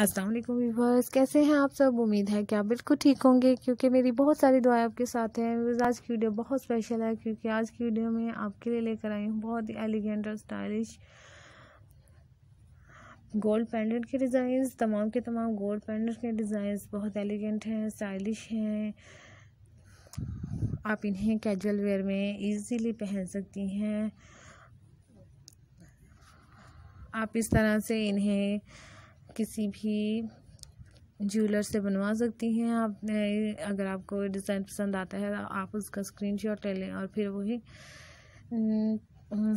अस्सलाम वालेकुम व्यूवर्स कैसे हैं आप सब उम्मीद है कि आप बिल्कुल ठीक होंगे क्योंकि मेरी बहुत सारी दुआएं आपके साथ हैं आज की वीडियो बहुत स्पेशल है क्योंकि आज की वीडियो में आपके लिए लेकर आई हूँ बहुत ही एलिगेंट और स्टाइलिश गोल्ड पेंडेंट के डिज़ाइंस तमाम के तमाम गोल्ड पेंडेंट के डिज़ाइंस बहुत एलिगेंट हैं स्टाइलिश हैं आप इन्हें कैजुअल वेयर में ईजीली पहन सकती हैं आप इस तरह से इन्हें किसी भी ज्वेलर से बनवा सकती हैं आप अगर आपको डिज़ाइन पसंद आता है तो आप उसका स्क्रीनशॉट ले लें और फिर वही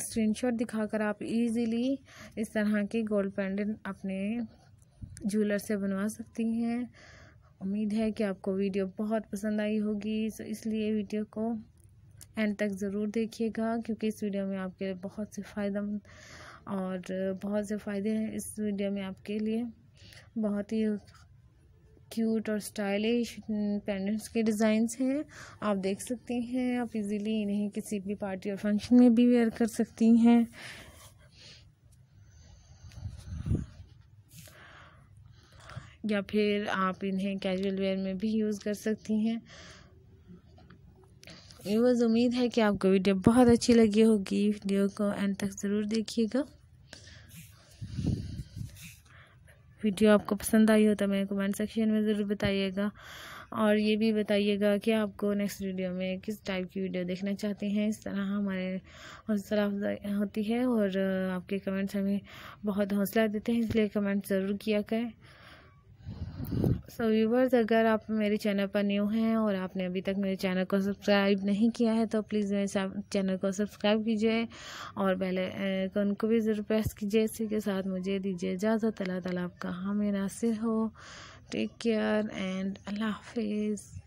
स्क्रीनशॉट दिखाकर आप इजीली इस तरह के गोल्ड पेंडेंट अपने ज्वेलर से बनवा सकती हैं उम्मीद है कि आपको वीडियो बहुत पसंद आई होगी तो इसलिए वीडियो को एंड तक ज़रूर देखिएगा क्योंकि इस वीडियो में आपके लिए बहुत से फ़ायदा और बहुत से फ़ायदे हैं इस वीडियो में आपके लिए बहुत ही क्यूट और स्टाइलिश पेंडेंट्स के डिज़ाइंस हैं आप देख सकती हैं आप इजीली इन्हें किसी भी पार्टी और फंक्शन में भी वेयर कर सकती हैं या फिर आप इन्हें कैजुअल वेयर में भी यूज़ कर सकती हैं व्यूवर्स उम्मीद है कि आपको वीडियो बहुत अच्छी लगी होगी वीडियो को एंड तक ज़रूर देखिएगा वीडियो आपको पसंद आई हो तो मेरे कमेंट सेक्शन में ज़रूर बताइएगा और ये भी बताइएगा कि आपको नेक्स्ट वीडियो में किस टाइप की वीडियो देखना चाहते हैं इस तरह हमारे हौसला होती है और आपके कमेंट्स हमें बहुत हौसला देते हैं इसलिए कमेंट ज़रूर किया करें सो व्यूवर्स अगर आप मेरे चैनल पर न्यू हैं और आपने अभी तक मेरे चैनल को सब्सक्राइब नहीं किया है तो प्लीज़ मेरे चैनल को सब्सक्राइब कीजिए और बेल आइकन को भी ज़रूर प्रेस कीजिए इसी के साथ मुझे दीजिए इजाज़त अल्लाह ताला आपका हामी नासिर हो टेक केयर एंड अल्लाह हाफिज़